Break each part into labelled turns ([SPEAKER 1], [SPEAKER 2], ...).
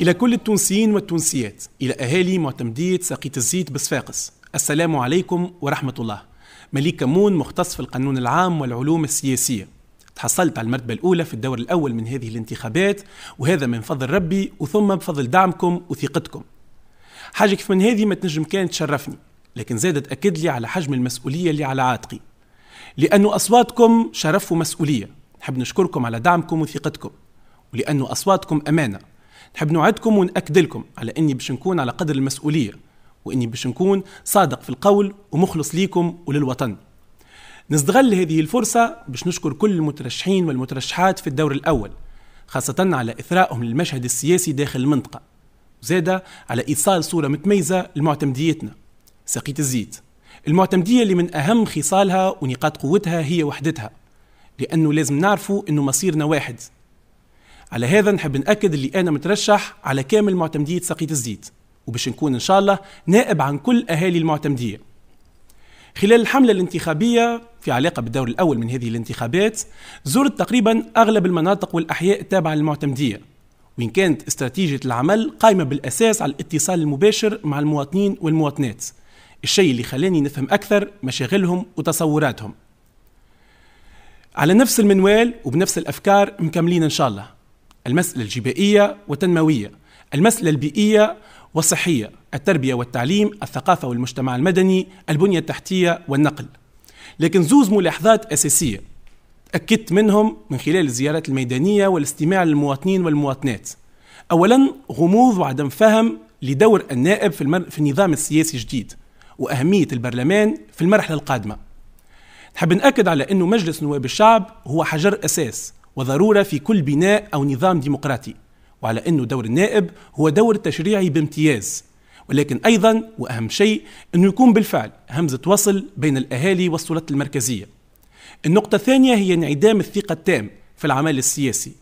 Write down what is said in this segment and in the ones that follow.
[SPEAKER 1] إلى كل التونسيين والتونسيات إلى أهالي معتمدية ساقية الزيت بصفاقس السلام عليكم ورحمة الله مليك كمون مختص في القانون العام والعلوم السياسية تحصلت على المرتبة الأولى في الدور الأول من هذه الانتخابات وهذا من فضل ربي وثم بفضل دعمكم وثقتكم حاجة كيف من هذه ما تنجم كانت تشرفني لكن زاد تأكد لي على حجم المسؤولية اللي على عاتقي لأن أصواتكم شرف ومسؤولية نحب نشكركم على دعمكم وثقتكم ولأن أصواتكم أمانة نحب نوعدكم ونأكد لكم على اني باش نكون على قدر المسؤوليه واني باش نكون صادق في القول ومخلص ليكم وللوطن نستغل هذه الفرصة باش نشكر كل المترشحين والمترشحات في الدور الأول خاصة على إثرائهم للمشهد السياسي داخل المنطقة وزادة على إيصال صورة متميزة لمعتمديتنا سقيت الزيت المعتمدية اللي من أهم خصالها ونقاط قوتها هي وحدتها لأنه لازم نعرفوا أنه مصيرنا واحد على هذا نحب ناكد اللي انا مترشح على كامل معتمديه سقيت الزيت وباش نكون ان شاء الله نائب عن كل اهالي المعتمديه خلال الحمله الانتخابيه في علاقه بالدور الاول من هذه الانتخابات زرت تقريبا اغلب المناطق والاحياء التابعه للمعتمديه وإن كانت استراتيجية العمل قائمة بالأساس على الاتصال المباشر مع المواطنين والمواطنات الشيء اللي خلاني نفهم أكثر مشاغلهم وتصوراتهم على نفس المنوال وبنفس الأفكار مكملين إن شاء الله المسألة الجبائية والتنموية المسألة البيئية والصحية التربية والتعليم الثقافة والمجتمع المدني البنية التحتية والنقل لكن زوز ملاحظات أساسية أكدت منهم من خلال الزيارات الميدانية والاستماع للمواطنين والمواطنات أولا غموض وعدم فهم لدور النائب في, المر... في النظام السياسي الجديد وأهمية البرلمان في المرحلة القادمة نحب نأكد على أن مجلس نواب الشعب هو حجر أساس وضرورة في كل بناء أو نظام ديمقراطي وعلى أنه دور النائب هو دور تشريعي بامتياز ولكن أيضا وأهم شيء أنه يكون بالفعل همزة وصل بين الأهالي والسلطات المركزية النقطة الثانية هي انعدام الثقة التام في العمل السياسي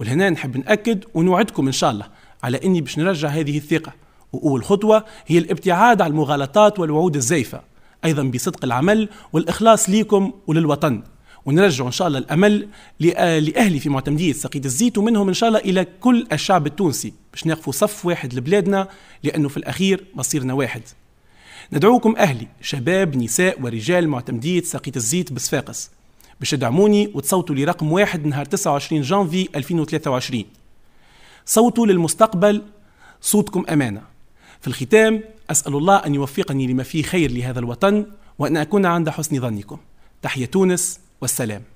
[SPEAKER 1] ولهنا نحب نأكد ونوعدكم إن شاء الله على أني باش نرجع هذه الثقة وأول خطوة هي الابتعاد عن المغالطات والوعود الزيفة أيضا بصدق العمل والإخلاص ليكم وللوطن ونرجع إن شاء الله الأمل لأهلي في معتمدية سقيد الزيت ومنهم إن شاء الله إلى كل الشعب التونسي باش نقفوا صف واحد لبلادنا لأنه في الأخير مصيرنا واحد ندعوكم أهلي شباب نساء ورجال معتمدية سقيد الزيت بصفاقس باش تدعموني وتصوتوا لرقم واحد نهار 29 جانفي 2023 صوتوا للمستقبل صوتكم أمانة في الختام أسأل الله أن يوفقني لما فيه خير لهذا الوطن وأن أكون عند حسن ظنكم تحية تونس والسلام